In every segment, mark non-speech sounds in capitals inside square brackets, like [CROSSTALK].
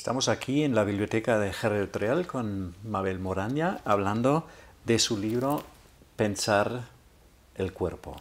Estamos aquí en la biblioteca de Gerard Real con Mabel Moraña hablando de su libro Pensar el cuerpo.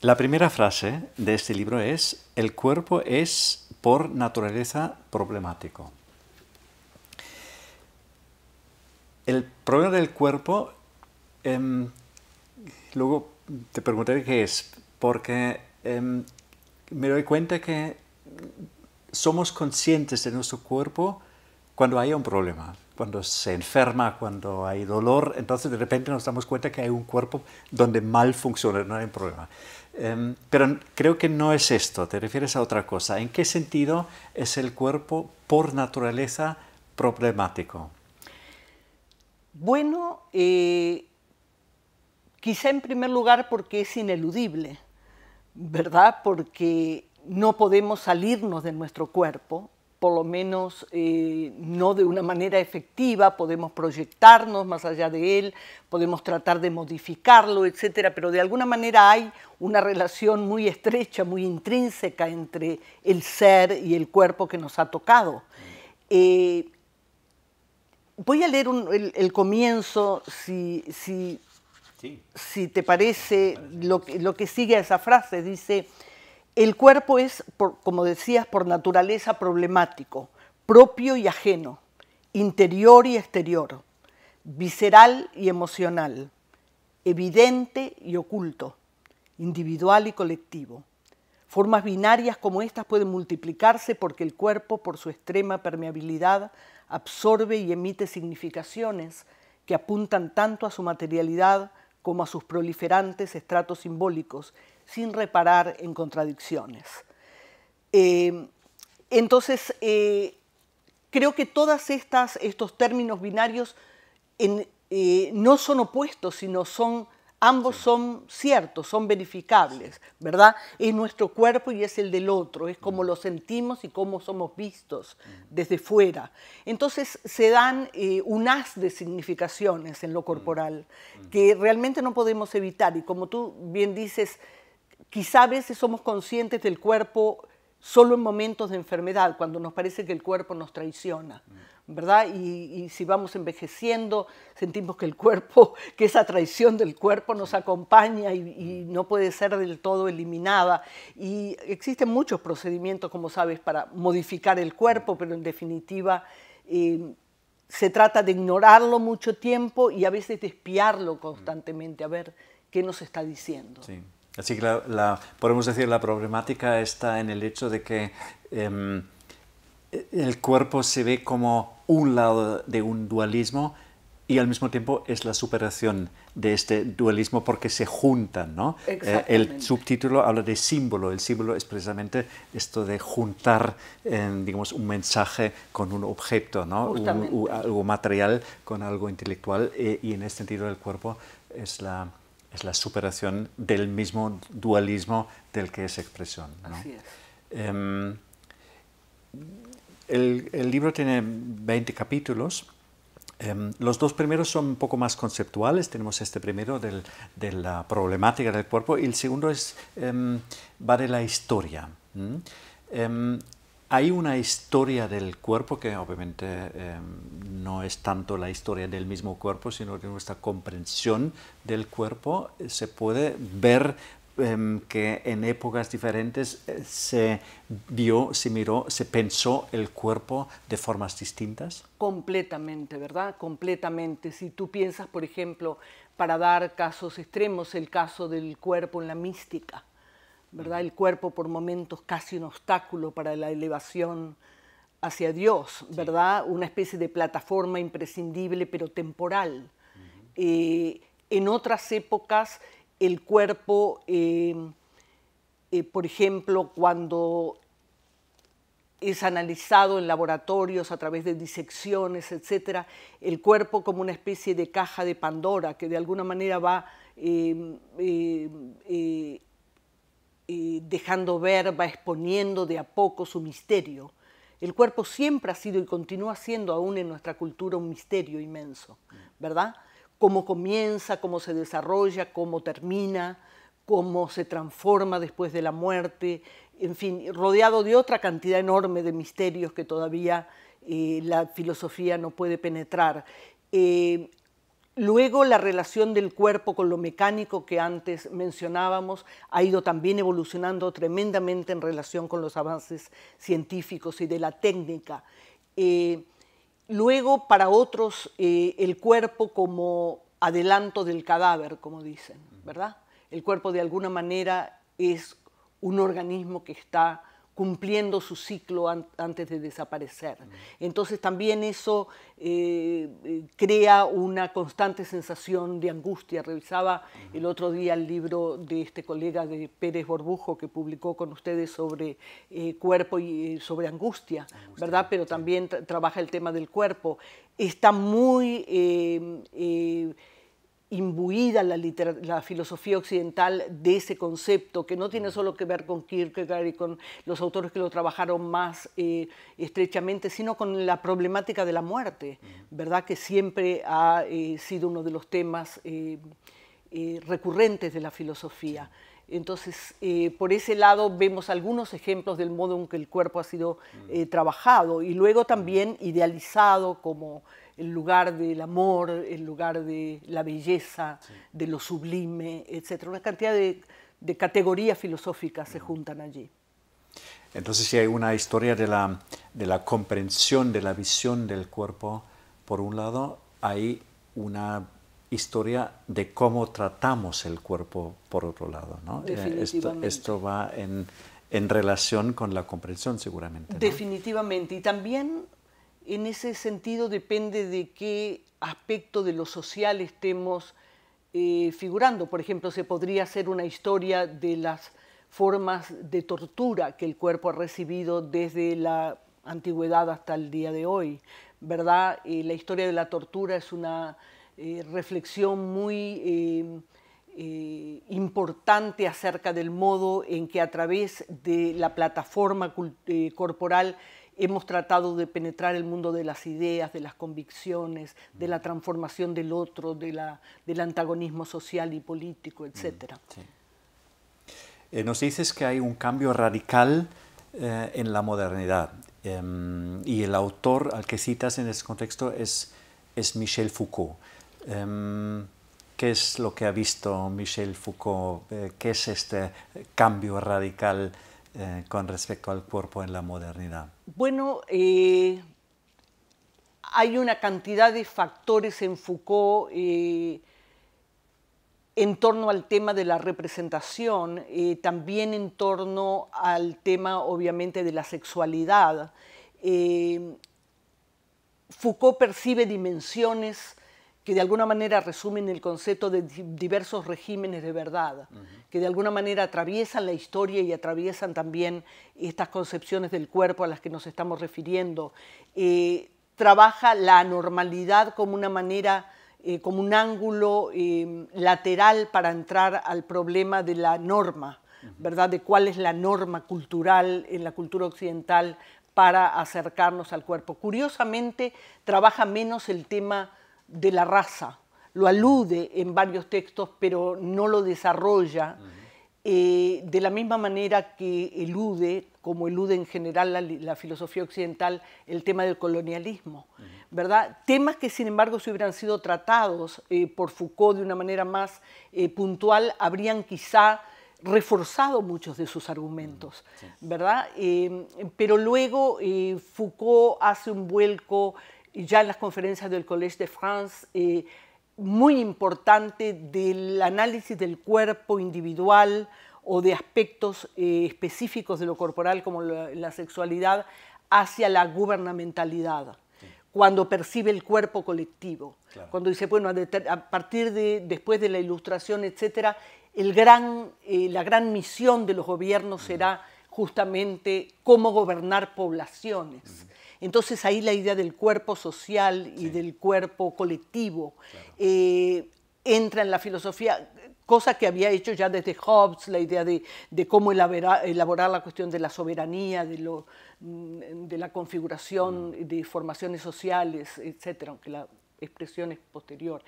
La primera frase de este libro es, el cuerpo es por naturaleza problemático. El problema del cuerpo, em, luego te preguntaré qué es, porque em, me doy cuenta que somos conscientes de nuestro cuerpo cuando hay un problema, cuando se enferma, cuando hay dolor, entonces de repente nos damos cuenta que hay un cuerpo donde mal funciona, no hay un problema. Em, pero creo que no es esto, te refieres a otra cosa. ¿En qué sentido es el cuerpo por naturaleza problemático? Bueno, eh, quizá en primer lugar porque es ineludible, ¿verdad? Porque no podemos salirnos de nuestro cuerpo, por lo menos eh, no de una manera efectiva, podemos proyectarnos más allá de él, podemos tratar de modificarlo, etc. pero de alguna manera hay una relación muy estrecha, muy intrínseca entre el ser y el cuerpo que nos ha tocado. Eh, voy a leer el, comienzo, si, si te parece, lo que sigue a esa frase, dice el cuerpo es, como decías, por naturaleza problemático, propio y ajeno, interior y exterior, visceral y emocional, evidente y oculto, individual y colectivo. Formas binarias como estas pueden multiplicarse porque el cuerpo, por su extrema permeabilidad, absorbe y emite significaciones que apuntan tanto a su materialidad como a sus proliferantes estratos simbólicos, sin reparar en contradicciones. Eh, entonces, eh, creo que todos estos términos binarios eh, no son opuestos, sino son Ambos son ciertos, son verificables, ¿verdad? Es nuestro cuerpo y es el del otro, es como mm. lo sentimos y cómo somos vistos desde fuera. Entonces se dan eh, un haz de significaciones en lo mm. corporal mm. que realmente no podemos evitar y como tú bien dices, quizá a veces somos conscientes del cuerpo solo en momentos de enfermedad, cuando nos parece que el cuerpo nos traiciona. ¿verdad? Y, si vamos envejeciendo, sentimos que el cuerpo, [LAUGHS] que esa traición del cuerpo nos acompaña y, mm. no puede ser del todo eliminada. Y existen muchos procedimientos, como sabes, para modificar el cuerpo, pero en definitiva em, se trata de ignorarlo mucho tiempo y a veces de espiarlo mm. constantemente, a ver qué nos está diciendo. Sí. Así que podemos decir la problemática está en el hecho de que em, e, el cuerpo se ve como un lado de un dualismo y al mismo tiempo es la superación de este dualismo porque se juntan, eh, el subtítulo habla de símbolo, el símbolo es precisamente esto de juntar, eh, digamos, un mensaje con un objeto, ¿no? algo material con algo intelectual eh, y en este sentido el cuerpo es la, es la superación del mismo dualismo del que es expresión. Em, el, libro tiene 20 capítulos. Em, los dos primeros son un poco más conceptuales. Tenemos este primero de la problemática del cuerpo y el segundo es, em, va de la historia. Em, hay una historia del cuerpo que obviamente no es tanto la historia del mismo cuerpo, sino de nuestra comprensión del cuerpo. Eh, se puede ver Em, que en épocas diferentes eh, se vio, se miró, se pensó el cuerpo de formas distintas? Completamente, ¿verdad? Completamente. Si tú piensas, por ejemplo, para dar casos extremos, el caso del cuerpo en la mística, ¿verdad? El cuerpo por momentos casi un obstáculo para la elevación hacia Dios, ¿verdad? Una especie de plataforma imprescindible pero temporal. Eh, en otras épocas el cuerpo, eh, eh, por ejemplo, cuando es analizado en laboratorios a través de disecciones, etcétera, el cuerpo como una especie de caja de Pandora que de alguna manera va eh, dejando ver, va exponiendo de a poco su misterio. El cuerpo siempre ha sido y continúa siendo aún en nuestra cultura un misterio inmenso, ¿verdad? cómo comienza, cómo se desarrolla, cómo termina, cómo se transforma después de la muerte, en fin, rodeado de otra cantidad enorme de misterios que todavía eh, la filosofía no puede penetrar. Eh, luego la relación del cuerpo con lo mecánico que antes mencionábamos ha ido también evolucionando tremendamente en relación con los avances científicos y de la técnica. Eh, Luego, para otros, eh, el cuerpo como adelanto del cadáver, como dicen, ¿verdad? El cuerpo de alguna manera es un organismo que está cumpliendo su ciclo antes de desaparecer. Entonces también eso eh, eh, crea una constante sensación de angustia. Revisaba el otro día el libro de este colega de Pérez Borbujo que publicó con ustedes sobre eh, cuerpo y sobre angustia, ¿verdad? Pero también trabaja el tema del cuerpo. Está muy imbuida la, filosofía occidental de ese concepto, que no tiene mm. solo que ver con Kierkegaard y con los autores que lo trabajaron más eh, estrechamente, sino con la problemática de la muerte, mm. ¿verdad? que siempre ha eh, sido uno de los temas eh, recurrentes de la filosofía. Entonces, por ese lado vemos algunos ejemplos del modo en que el cuerpo ha sido mm. trabajado y luego también idealizado como el lugar del amor, el lugar de la belleza, de lo sublime, etc. Una cantidad de, categorías filosóficas se mm. juntan allí. Entonces si hay una historia de la, de la comprensión, de la visión del cuerpo, por un lado, hay una historia de cómo tratamos el cuerpo, por otro lado. ¿no? Eh, esto, esto, va en, relación con la comprensión, seguramente. Definitivamente. Y también en ese sentido depende de qué aspecto de lo social estemos eh, figurando. Por ejemplo, se podría hacer una historia de las formas de tortura que el cuerpo ha recibido desde la antigüedad hasta el día de hoy. ¿verdad? Eh, la historia de la tortura es una eh, reflexión muy importante acerca del modo en que a través de la plataforma corporal hemos tratado de penetrar el mundo de las ideas, de las convicciones, de la transformación del otro, de la, del antagonismo social y político, mm, etc. Eh, nos dices que hay un cambio radical eh, en la modernidad em, y el autor al que citas en ese contexto es, es Michel Foucault. Em, ¿Qué es lo que ha visto Michel Foucault? Eh, ¿Qué es este cambio radical? Eh, con respecto al cuerpo en la modernidad? Bueno, eh, hay una cantidad de factores en Foucault eh, en torno al tema de la representación, también en torno al tema, obviamente, de la sexualidad. Foucault percibe dimensiones que de alguna manera resumen el concepto de diversos regímenes de verdad, que de alguna manera atraviesan la historia y atraviesan también estas concepciones del cuerpo a las que nos estamos refiriendo. Eh, trabaja la normalidad como una manera, eh, como un ángulo em, lateral para entrar al problema de la norma, ¿verdad? De cuál es la norma cultural en la cultura occidental para acercarnos al cuerpo. Curiosamente, trabaja menos el tema de la raza. Lo alude en varios textos, pero no lo desarrolla. Eh, de la misma manera que elude, como elude en general la, filosofía occidental, el tema del colonialismo. ¿verdad? Temas que, sin embargo, si hubieran sido tratados eh, por Foucault de una manera más eh, puntual, habrían quizá reforzado muchos de sus argumentos, ¿verdad? pero luego Foucault hace un vuelco ya en las conferencias del Collège de France, eh, muy importante del análisis del cuerpo individual o de aspectos eh, específicos de lo corporal como la, sexualidad hacia la gubernamentalidad cuando percibe el cuerpo colectivo. Cuando dice, bueno, a, partir de, después de la ilustración, etcétera, el gran, eh, la gran misión de los gobiernos será justamente cómo gobernar poblaciones. Entonces ahí la idea del cuerpo social y del cuerpo colectivo eh, entra en la filosofía, cosa que había hecho ya desde Hobbes, la idea de, cómo elaborar, la cuestión de la soberanía, de, mm, la configuración mm. de formaciones sociales, etcétera, aunque la expresión es posterior.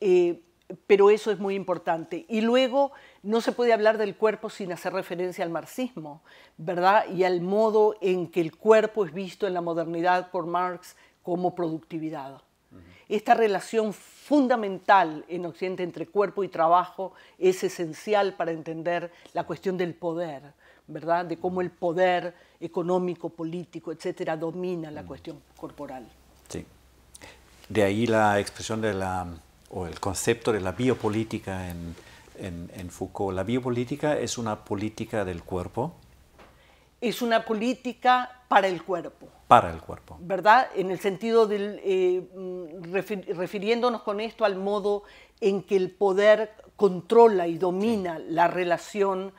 Eh, pero eso es muy importante. Y luego no se puede hablar del cuerpo sin hacer referencia al marxismo, ¿verdad? Y al modo en que el cuerpo es visto en la modernidad por Marx como productividad. Esta relación fundamental en Occidente entre cuerpo y trabajo es esencial para entender la cuestión del poder, ¿verdad? De cómo el poder económico, político, etcétera, domina la mm. cuestión corporal. Sí. De ahí la expresión de la o el concepto de la biopolítica en, en, Foucault. La biopolítica es una política del cuerpo. Es una política para el cuerpo. Para el cuerpo. ¿Verdad? En el sentido de eh, mm, refiriéndonos con esto al modo en que el poder controla y domina la relación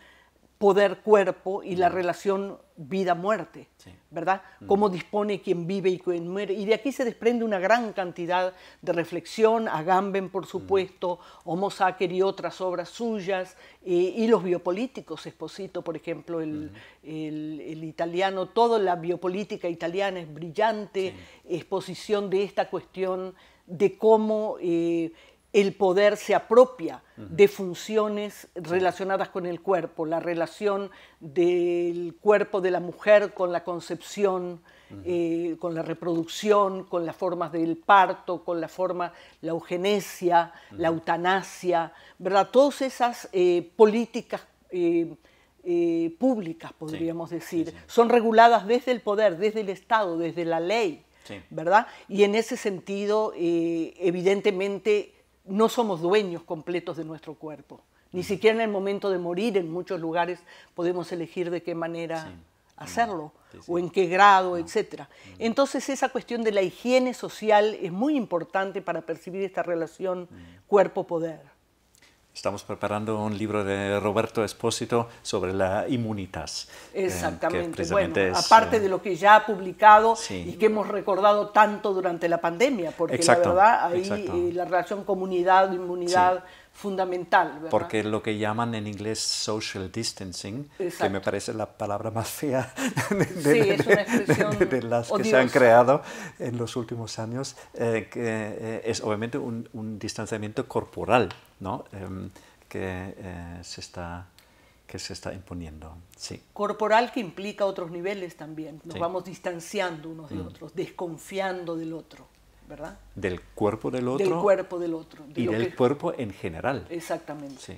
poder-cuerpo y la mm. relación vida-muerte, ¿verdad? Mm. Cómo dispone quien vive y quien muere. Y de aquí se desprende una gran cantidad de reflexión, Agamben, por mm. supuesto, Homo Sacer y otras obras suyas, y los biopolíticos, exposito por ejemplo, mm. el, italiano, toda la biopolítica italiana es brillante, exposición de esta cuestión de cómo... Eh, el poder se apropia de funciones relacionadas con el cuerpo, la relación del cuerpo de la mujer con la concepción, eh, con la reproducción, con las formas del parto, con la forma, la eugenesia, la eutanasia, ¿verdad? Todas esas eh, políticas eh, públicas, podríamos decir, son reguladas desde el poder, desde el Estado, desde la ley. ¿Verdad? Y en ese sentido, evidentemente, no somos dueños completos de nuestro cuerpo. Ni siquiera en el momento de morir, en muchos lugares podemos elegir de qué manera hacerlo o en qué grado, etc. Entonces esa cuestión de la higiene social es muy importante para percibir esta relación cuerpo-poder. Estamos preparando un libro de Roberto Espósito sobre la inmunidad, eh, Exactamente. aparte de lo que ya ha publicado y que hemos recordado tanto durante la pandemia, porque la verdad ahí eh, la relación comunidad-inmunidad fundamental. ¿verdad? Porque lo que llaman en inglés social distancing, que me parece la palabra más fea [LAUGHS] de, las que se han creado en los últimos años, eh, que eh, es obviamente un, distanciamiento corporal ¿no? Em, que, eh, se está, que se está imponiendo. Corporal que implica otros niveles también. Nos vamos distanciando unos de mm. otros, desconfiando del otro. ¿verdad? Del cuerpo del otro. Del cuerpo del otro. y del cuerpo en general. Exactamente. Sí.